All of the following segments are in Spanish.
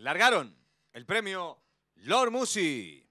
largaron el premio Lord Musi.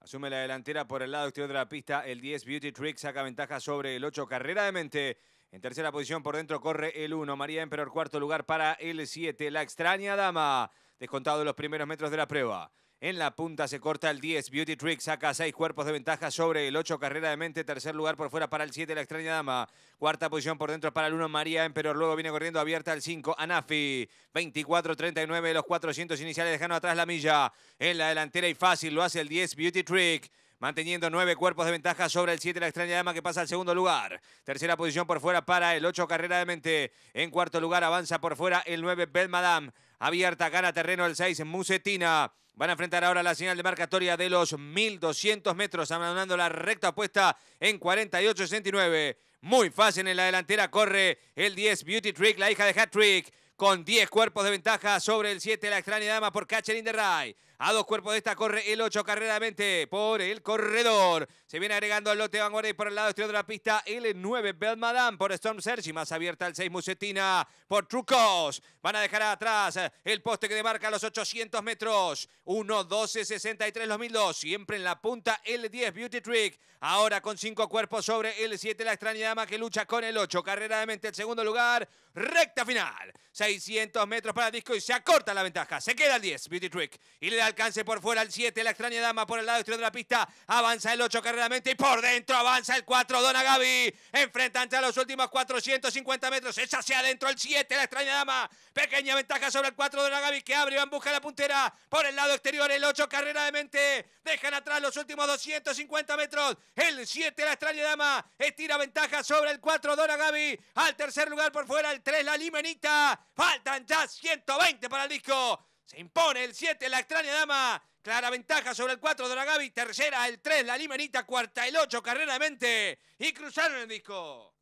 Asume la delantera por el lado exterior de la pista. El 10 Beauty Trick saca ventaja sobre el 8 Carrera de Mente. En tercera posición por dentro corre el 1. María Emperor, cuarto lugar para el 7. La extraña dama. Descontado los primeros metros de la prueba. En la punta se corta el 10. Beauty Trick saca 6 cuerpos de ventaja sobre el 8. Carrera de mente. Tercer lugar por fuera para el 7. La extraña dama. Cuarta posición por dentro para el 1. María Emperor. Luego viene corriendo abierta el 5. Anafi. 24-39. de Los 400 iniciales dejando atrás la milla. En la delantera y fácil lo hace el 10. Beauty Trick manteniendo 9 cuerpos de ventaja sobre el 7, la extraña dama que pasa al segundo lugar. Tercera posición por fuera para el 8, carrera de mente. En cuarto lugar avanza por fuera el 9, Belmadam Madame. Abierta, gana terreno el 6, en Musetina. Van a enfrentar ahora la señal de marcatoria de los 1200 metros, abandonando la recta apuesta en 48-69. Muy fácil en la delantera corre el 10 Beauty Trick, la hija de Hat Trick, con 10 cuerpos de ventaja sobre el 7, la extraña dama por Catcher de Rye. A dos cuerpos de esta corre el 8 carreramente por el corredor. Se viene agregando al lote vanguardia y por el lado exterior de la pista el 9 Madame por Storm Search más abierta el 6 Musetina por Trucos. Van a dejar atrás eh, el poste que demarca los 800 metros. 1, 12, 63, 2002. Siempre en la punta el 10 Beauty Trick. Ahora con cinco cuerpos sobre el 7 La extraña dama que lucha con el 8. Carreramente el segundo lugar. Recta final. 600 metros para disco y se acorta la ventaja. Se queda el 10 Beauty Trick. Y le da alcance por fuera el 7, la extraña dama por el lado exterior de la pista. Avanza el 8 carreramente y por dentro avanza el 4, Dona Gaby. Enfrentan a los últimos 450 metros. Es hacia adentro el 7, la extraña dama. Pequeña ventaja sobre el 4, Dona Gaby que abre y va a busca la puntera. Por el lado exterior el 8 carrera Mente. Dejan atrás los últimos 250 metros. El 7, la extraña dama. Estira ventaja sobre el 4, Dona Gaby. Al tercer lugar por fuera el 3, la Limenita. Faltan ya 120 para el disco. Se impone el 7, la extraña dama. Clara ventaja sobre el 4, de Gaby, Tercera, el 3, la limanita. Cuarta, el 8, carrera de mente. Y cruzaron el disco.